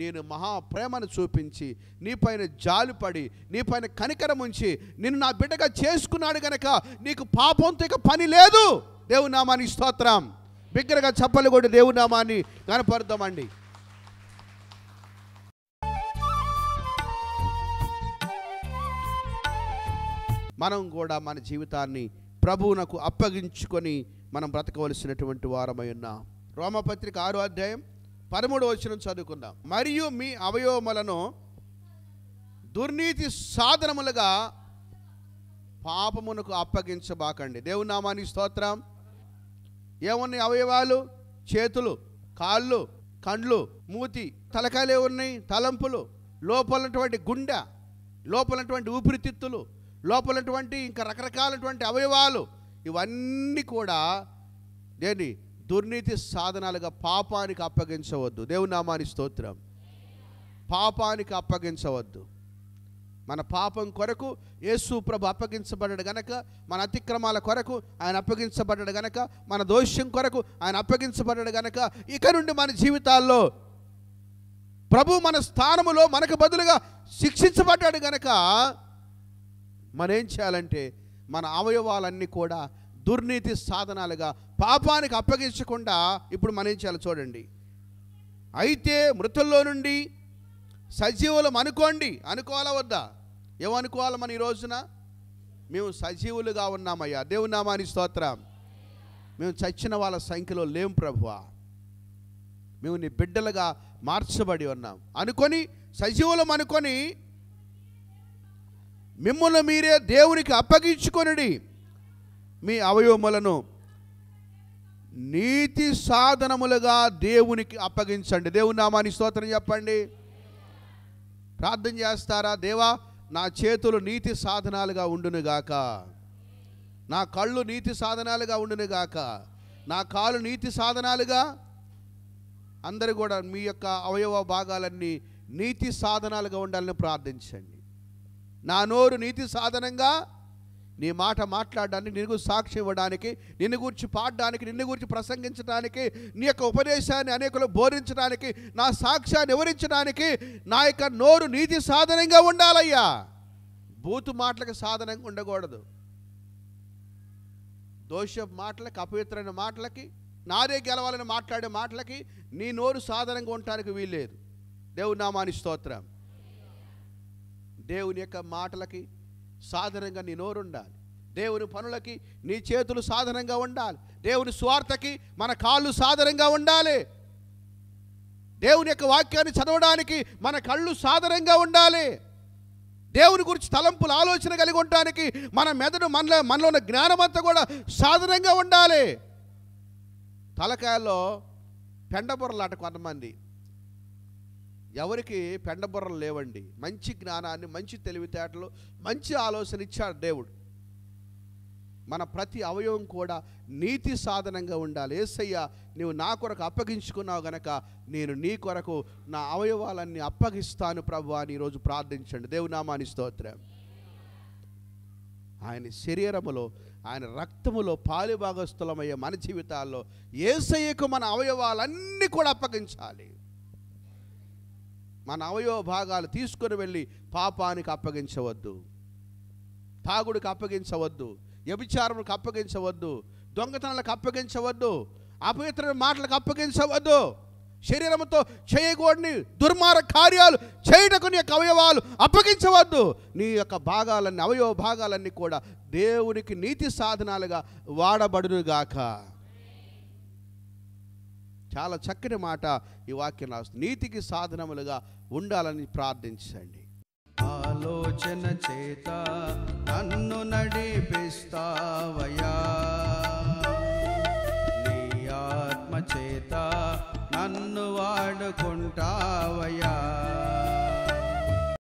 నేను మహాప్రేమను చూపించి నీపైన జాలిపడి నీపైన కనికరం ఉంచి నిన్ను నా బిడ్డగా చేసుకున్నాడు గనక నీకు పాపంతో పని లేదు దేవునామాని స్తోత్రం బిగ్గరగా చప్పలు కొట్టి దేవునామాన్ని కనపడతామండి మనం కూడా మన జీవితాన్ని ప్రభువునకు అప్పగించుకొని మనం బ్రతకవలసినటువంటి వారమై ఉన్నాం రోమపత్రిక ఆరో అధ్యాయం పదమూడు వచ్చిన చదువుకుందాం మరియు మీ అవయవములను దుర్నీతి సాధనములుగా పాపమునకు అప్పగించబాకండి దేవుని నామాని స్తోత్రం ఏమున్నాయి అవయవాలు చేతులు కాళ్ళు కండ్లు మూతి తలకాయలే ఉన్నాయి తలంపులు లోపలటువంటి గుండె లోపలటువంటి ఊపిరితిత్తులు లోపలటువంటి ఇంకా రకరకాలటువంటి అవయవాలు ఇవన్నీ కూడా దేని దుర్నీతి సాధనాలుగా పాపానికి అప్పగించవద్దు దేవుని నామాని స్తోత్రం పాపానికి అప్పగించవద్దు మన పాపం కొరకు యేసు ప్రభు అప్పగించబడ్డాడు గనక మన అతిక్రమాల కొరకు ఆయన అప్పగించబడ్డాడు గనక మన దోష్యం కొరకు ఆయన అప్పగించబడ్డాడు గనక ఇక నుండి మన జీవితాల్లో ప్రభు మన స్థానములో మనకు బదులుగా శిక్షించబడ్డాడు గనక మనం ఏం చేయాలంటే మన అవయవాలన్నీ కూడా దుర్నీతి సాధనాలుగా పాపానికి అప్పగించకుండా ఇప్పుడు మనం చూడండి అయితే మృతుల్లో నుండి సజీవులం అనుకోండి అనుకోవాలా వద్దా ఏమనుకోవాలి ఈ రోజున మేము సజీవులుగా ఉన్నామయ్యా దేవునామాని స్తోత్రం మేము చచ్చిన వాళ్ళ సంఖ్యలో లేం ప్రభువా మేము నీ బిడ్డలుగా మార్చబడి ఉన్నాం అనుకొని సజీవులం అనుకొని మిమ్మల్ని మీరే దేవునికి అప్పగించుకొనడి మీ అవయవములను నీతి సాధనములుగా దేవునికి అప్పగించండి దేవుని నామాని స్తోత్రం చెప్పండి ప్రార్థన చేస్తారా దేవా నా చేతులు నీతి సాధనాలుగా ఉండునుగాక నా కళ్ళు నీతి సాధనాలుగా ఉండునుగాక నా కాళ్ళు నీతి సాధనాలుగా అందరు కూడా మీ యొక్క అవయవ భాగాలన్నీ నీతి సాధనాలుగా ఉండాలని ప్రార్థించండి నా నోరు నీతి సాధనంగా నీ మాట మాట్లాడడానికి నిన్ను సాక్షి ఇవ్వడానికి నిన్ను గురించి పాడడానికి నిన్ను గురించి ప్రసంగించడానికి నీ యొక్క ఉపదేశాన్ని అనేకలు బోధించడానికి నా సాక్ష్యాన్ని వివరించడానికి నా యొక్క నోరు నీతి సాధనంగా ఉండాలయ్యా బూతు మాటలకు సాధనంగా ఉండకూడదు దోష మాటలకు అపవిత్రమైన మాటలకి నారే గెలవాలని మాట్లాడే మాటలకి నీ నోరు సాధనంగా ఉండటానికి వీల్లేదు దేవు నామాని స్తోత్రం దేవుని యొక్క మాటలకి సాధనంగా నీ నోరుండాలి దేవుని పనులకి నీ చేతులు సాధనంగా ఉండాలి దేవుని స్వార్థకి మన కాళ్ళు సాధనంగా ఉండాలి దేవుని యొక్క వాక్యాన్ని చదవడానికి మన కళ్ళు సాధనంగా ఉండాలి దేవుని గురించి తలంపుల ఆలోచన కలిగి ఉండటానికి మన మెదడు మనలో మనలో ఉన్న జ్ఞానం అంతా కూడా సాధనంగా ఉండాలి తలకాయలో పెండబొరలాట కొంతమంది ఎవరికి పెండబుర్రలు లేవండి మంచి జ్ఞానాన్ని మంచి తెలివితేటలు మంచి ఆలోచన ఇచ్చాడు దేవుడు మన ప్రతి అవయవం కూడా నీతి సాధనంగా ఉండాలి ఏసయ్య నీవు నా కొరకు అప్పగించుకున్నావు గనక నేను నీ కొరకు నా అవయవాలన్నీ అప్పగిస్తాను ప్రభు అని ఈరోజు ప్రార్థించండి దేవునామాని స్తోత్రం ఆయన శరీరములో ఆయన రక్తములో పాలిభాగస్థులమయ్యే మన జీవితాల్లో ఏసయ్యకు మన అవయవాలన్నీ కూడా అప్పగించాలి మన అవయవ భాగాలు తీసుకొని వెళ్ళి పాపానికి అప్పగించవద్దు తాగుడికి అప్పగించవద్దు వ్యభిచారములకు అప్పగించవద్దు దొంగతనాలకు అప్పగించవద్దు అపవిత్ర మాటలకు అప్పగించవద్దు శరీరంతో చేయకూడని దుర్మార కార్యాలు చేయటకుని యొక్క అవయవాలు అప్పగించవద్దు నీ యొక్క భాగాలన్నీ అవయవ భాగాలన్నీ కూడా దేవునికి నీతి సాధనాలుగా వాడబడునుగాక చాలా చక్కని మాట ఈ వాక్యం రాస్తుంది నీతికి సాధనములుగా ఉండాలని ప్రార్థించండి ఆలోచన చేత నన్ను నడిపిస్తావయా నీ ఆత్మ చేత నన్ను వాడుకుంటావయా